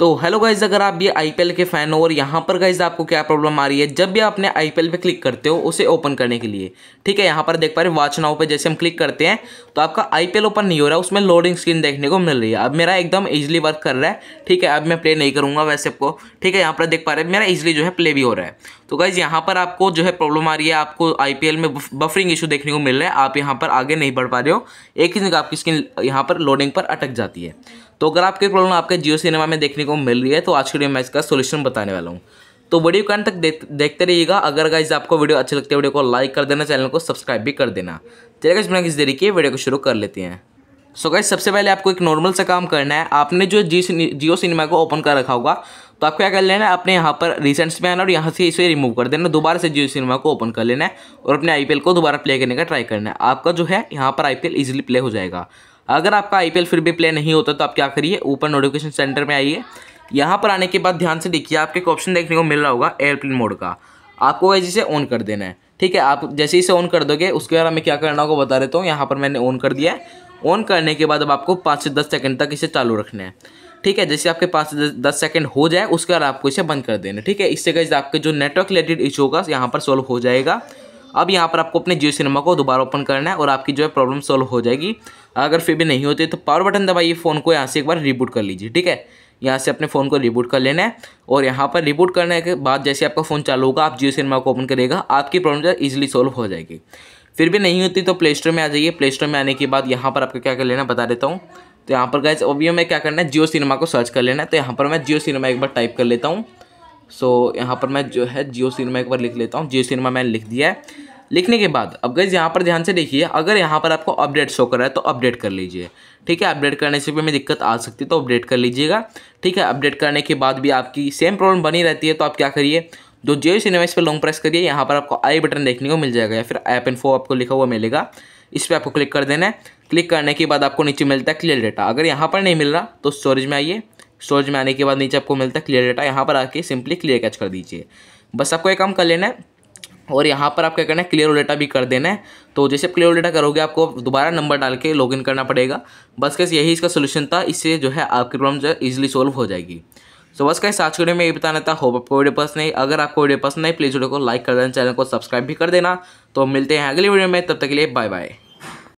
तो hello guys अगर आप ये आई के फैन हो और यहाँ पर गाइज आपको क्या प्रॉब्लम आ रही है जब भी आपने आई पी क्लिक करते हो उसे ओपन करने के लिए ठीक है यहाँ पर देख पा रहे वाच नाउ पे जैसे हम क्लिक करते हैं तो आपका आई ओपन नहीं हो रहा है उसमें लोडिंग स्क्रीन देखने को मिल रही है अब मेरा एकदम ईजिली वर्क कर रहा है ठीक है अब मैं प्ले नहीं करूँगा वैसे आपको ठीक है यहाँ पर देख पा रहे मेरा ईजिली जो है प्ले भी हो रहा है तो गाइज़ यहाँ पर आपको जो है प्रॉब्लम आ रही है आपको आईपीएल में बफरिंग इशू देखने को मिल रहा है आप यहाँ पर आगे नहीं बढ़ पा रहे हो एक ही जगह आपकी स्क्रीन यहाँ पर लोडिंग पर अटक जाती है तो अगर आपकी प्रॉब्लम आपके जियो सिनेमा में देखने को मिल रही है तो आज के लिए मैं इसका सोल्यूशन बताने वाला हूँ तो वीडियो कैंड तक देख, देखते रहिएगा अगर गाइज आपको वीडियो अच्छी लगती है वीडियो को लाइक कर देना चैनल को सब्सक्राइब भी कर देना चलिए गाइज बिना देरी वीडियो को शुरू कर लेते हैं सो so गाइज सबसे पहले आपको एक नॉर्मल सा काम करना है आपने जो जियो सिनेमा को ओपन कर रखा होगा तो आपको क्या कर लेना है अपने यहाँ पर रिसेंट्स में आना और यहाँ से इसे रिमूव कर देना दोबारा से जियो सिनेमा को ओपन कर लेना है और अपने आई को दोबारा प्ले करने का ट्राई करना है आपका जो है यहाँ पर आई पी प्ले हो जाएगा अगर आपका आई फिर भी प्ले नहीं होता तो आप क्या करिए ऊपर नोटिफिकेशन सेंटर में आइए यहाँ पर आने के बाद ध्यान से देखिए आपके एक ऑप्शन देखने को मिल रहा होगा एयरप्लेन मोड का आपको वैसे इसे ऑन कर देना है ठीक है आप जैसे इसे ऑन कर दोगे उसके बाद हमें क्या करना होगा बता देता हूँ यहाँ पर मैंने ऑन कर दिया है ऑन करने के बाद अब आपको पाँच से दस सेकंड तक इसे चालू रखना है ठीक है जैसे आपके पास दस सेकेंड हो जाए उसके बाद आपको इसे बंद कर देना ठीक है इससे कैसे आपके जो नेटवर्क रिलेटेड इशू होगा यहाँ पर सॉल्व हो जाएगा अब यहाँ पर आपको अपने जियो सिनेमा को दोबारा ओपन करना है और आपकी जो है प्रॉब्लम सॉल्व हो जाएगी अगर फिर भी नहीं होती तो पावर बटन दबाइए फ़ोन को यहाँ से एक बार रिबूट कर लीजिए ठीक है यहाँ से अपने फ़ोन को रिबूट कर लेना है और यहाँ पर रिबूट करने के बाद जैसे आपका फ़ोन चालू होगा आप जियो सिनेमा को ओपन करेगा आपकी प्रॉब्लम जो है ईजिली सॉल्व हो जाएगी फिर भी नहीं होती तो प्ले स्टोर में आ जाइए प्ले स्टोर में आने के बाद यहाँ पर आपको क्या कर लेना बता देता हूँ तो यहाँ पर गैस अभी हमें क्या करना है जियो सिनेमा को सर्च कर लेना है तो यहाँ पर मैं जियो सिनेमा एक बार टाइप कर लेता हूँ सो so, यहाँ पर मैं जो है जियो सिनेमा एक बार लिख लेता हूँ जियो सिनेमा मैंने लिख दिया है लिखने के बाद अब गैस यहाँ पर ध्यान से देखिए अगर यहाँ पर आपको अपडेट शो कर रहा है तो अपडेट कर लीजिए ठीक है अपडेट करने से भी हमें दिक्कत आ सकती है तो अपडेट कर लीजिएगा ठीक है अपडेट करने के बाद भी आपकी सेम प्रॉब्लम बनी रहती है तो आप क्या करिए जो जियो सिनेमा इस पर लॉन्ग प्रेस करिए यहाँ पर आपको आई बटन देखने को मिल जाएगा या फिर ऐप फो आपको लिखा हुआ मिलेगा इस पर आपको क्लिक कर देना है क्लिक करने के बाद आपको नीचे मिलता है क्लियर डेटा अगर यहाँ पर नहीं मिल रहा तो स्टोरेज में आइए स्टोरेज में आने के बाद नीचे आपको मिलता है क्लियर डेटा यहाँ पर आके सिंपली क्लियर कैच कर दीजिए बस आपको एक काम कर लेना है और यहाँ पर आप क्या करना है क्लियर डेटा भी कर देना है तो जैसे आप क्लियर डेटा करोगे आपको दोबारा नंबर डाल के लॉगिन करना पड़ेगा बस कैसे यही इसका सोल्यूशन था इससे जो है आपकी प्रॉब्लम जो है ईजिली सॉल्व हो जाएगी सो बस कहीं साथ वीडियो में ये बताना था होप आपको वीडियो पसंद नहीं अगर आपको वीडियो पसंद नहीं प्लीज़ वीडियो को लाइक कर देना चैनल को सब्सक्राइब भी कर देना तो मिलते हैं अगले वीडियो में तब तक के लिए बाय बाय